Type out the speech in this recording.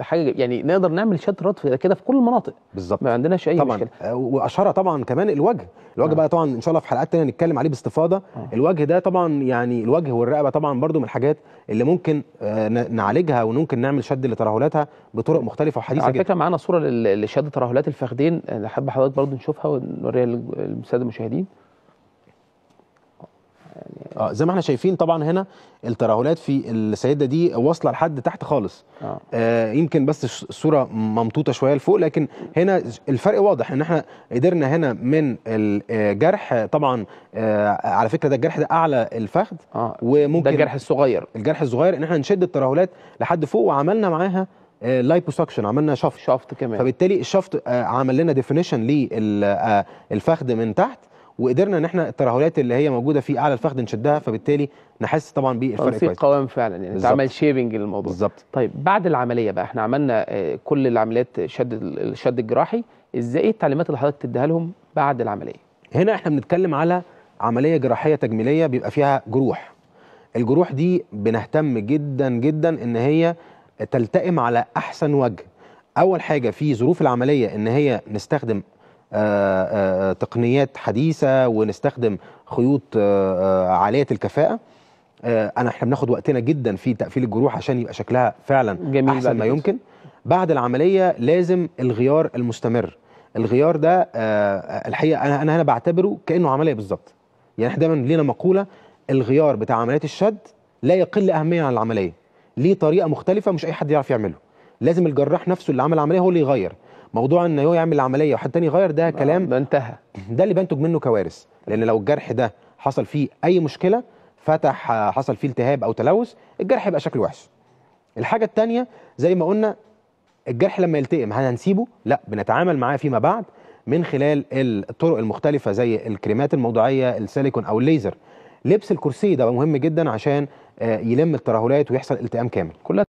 حاجه يعني نقدر نعمل شات رد كده في كل المناطق بالظبط ما عندناش اي طبعًا. مشكله آه، واشارها طبعا كمان الوجه الوجه آه. بقى طبعا ان شاء الله في حلقات ثانيه نتكلم عليه باستفاضه آه. الوجه ده طبعا يعني الوجه والرقبه طبعا برضو من الحاجات اللي ممكن آه، نعالجها وممكن نعمل شد لترهلاتها بطرق آه. مختلفه وحديثه على فكره معانا صوره لشد ترهلات الفخدين حابب حضرتك برضو نشوفها ونوريها للساده المشاهدين اه زي ما احنا شايفين طبعا هنا الترهلات في السيده دي واصله لحد تحت خالص آه. آه يمكن بس الصوره ممطوطه شويه لفوق لكن هنا الفرق واضح ان احنا قدرنا هنا من الجرح آه، طبعا آه على فكره ده الجرح ده اعلى الفخذ آه. وممكن ده الجرح الصغير الجرح الصغير ان احنا نشد الترهلات لحد فوق وعملنا معاها لايبوسكشن آه، عملنا شفط شفط كمان فبالتالي الشفط آه، عمل لنا ديفينيشن للفخذ من تحت وقدرنا ان احنا الترهلات اللي هي موجوده في اعلى الفخذ نشدها فبالتالي نحس طبعا بالفرق كويس قوام فعلا يعني اتعمل شيبنج للموضوع بالظبط طيب بعد العمليه بقى احنا عملنا آه، كل العمليات شد الشد الجراحي ازاي ايه التعليمات اللي حضرتك تديها لهم بعد العمليه هنا احنا بنتكلم على عمليه جراحيه تجميليه بيبقى فيها جروح الجروح دي بنهتم جدا جدا ان هي تلتئم على احسن وجه اول حاجه في ظروف العمليه ان هي نستخدم آه، آه، تقنيات حديثه ونستخدم خيوط آه، عاليه الكفاءه انا احنا بناخد وقتنا جدا في تقفيل الجروح عشان يبقى شكلها فعلا جميل احسن ما يمكن بعد العمليه لازم الغيار المستمر الغيار ده الحقيقه انا انا بعتبره كانه عمليه بالظبط يعني احنا دايما لينا مقوله الغيار بتاع عمليات الشد لا يقل اهميه عن العمليه ليه طريقه مختلفه مش اي حد يعرف يعمله لازم الجراح نفسه اللي عمل العمليه هو اللي يغير موضوع ان هو يعمل العمليه وحد تاني يغير ده كلام ده انتهى ده اللي بينتج منه كوارث لان لو الجرح ده حصل فيه اي مشكله فتح حصل فيه التهاب او تلوث الجرح يبقى شكله وحش الحاجه الثانيه زي ما قلنا الجرح لما يلتئم هنسيبه لا بنتعامل معاه فيما بعد من خلال الطرق المختلفه زي الكريمات الموضعيه السيليكون او الليزر لبس الكرسي ده مهم جدا عشان آه، يلم الترهلات ويحصل التئام كامل كلها